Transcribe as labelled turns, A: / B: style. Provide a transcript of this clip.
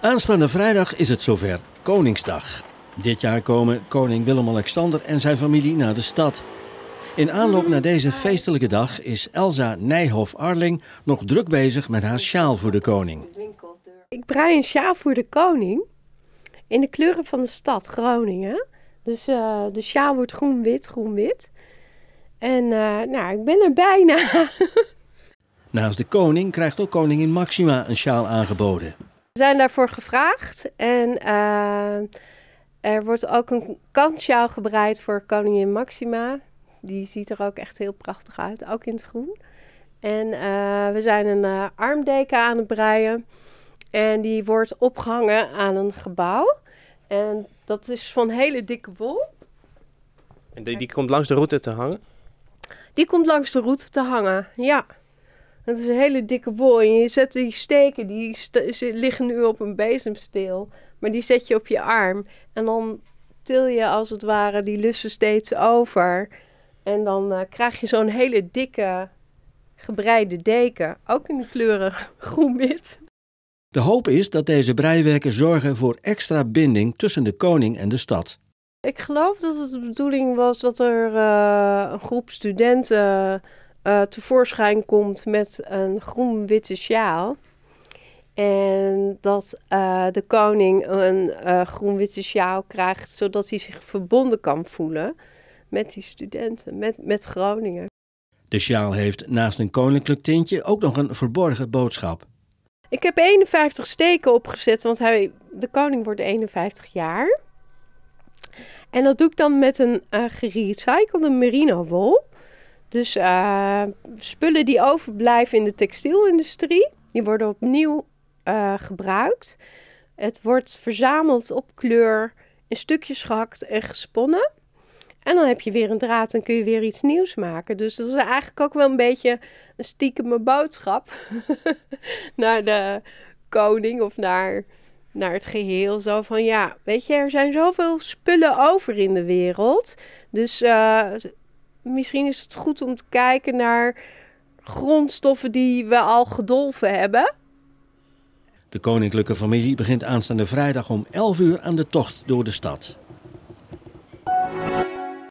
A: Aanstaande vrijdag is het zover Koningsdag. Dit jaar komen koning Willem-Alexander en zijn familie naar de stad. In aanloop naar deze feestelijke dag is Elsa nijhof arling nog druk bezig met haar sjaal voor de koning.
B: Ik brei een sjaal voor de koning in de kleuren van de stad Groningen. Dus eh, de sjaal wordt groen-wit, groen-wit. En eh, nou, ik ben er bijna.
A: Naast de koning krijgt ook koningin Maxima een sjaal aangeboden.
B: We zijn daarvoor gevraagd en eh, er wordt ook een kantsjaal gebreid voor koningin Maxima. Die ziet er ook echt heel prachtig uit, ook in het groen. En eh, we zijn een eh, armdeken aan het breien. En die wordt opgehangen aan een gebouw. En dat is van hele dikke wol.
A: En die, die komt langs de route te hangen?
B: Die komt langs de route te hangen, ja. Het is een hele dikke wol. En je zet die steken, die liggen nu op een bezemsteel. Maar die zet je op je arm. En dan til je als het ware die lussen steeds over. En dan eh, krijg je zo'n hele dikke gebreide deken. Ook in de kleuren groen-wit.
A: De hoop is dat deze breiwerken zorgen voor extra binding tussen de koning en de stad.
B: Ik geloof dat het de bedoeling was dat er eh, een groep studenten eh, tevoorschijn komt met een groen-witte sjaal. En dat eh, de koning een uh, eh, groen-witte sjaal krijgt, zodat hij zich verbonden kan voelen met die studenten, met, met Groningen.
A: De sjaal heeft naast een koninklijk tintje ook nog een verborgen boodschap.
B: Ik heb 51 steken opgezet, want hij, de koning wordt 51 jaar. En dat doe ik dan met een uh, gerecyclede merino wol. Dus eh, spullen die overblijven in de textielindustrie, die worden opnieuw eh, gebruikt. Het wordt verzameld op kleur, in stukjes gehakt en gesponnen. En dan heb je weer een draad en kun je weer iets nieuws maken. Dus dat is eigenlijk ook wel een beetje een stiekeme boodschap naar de koning of naar, naar het geheel. Zo van ja, weet je, er zijn zoveel spullen over in de wereld. Dus eh, misschien is het goed om te kijken naar grondstoffen die we al gedolven hebben.
A: De koninklijke familie begint aanstaande vrijdag om 11 uur aan de tocht door de stad.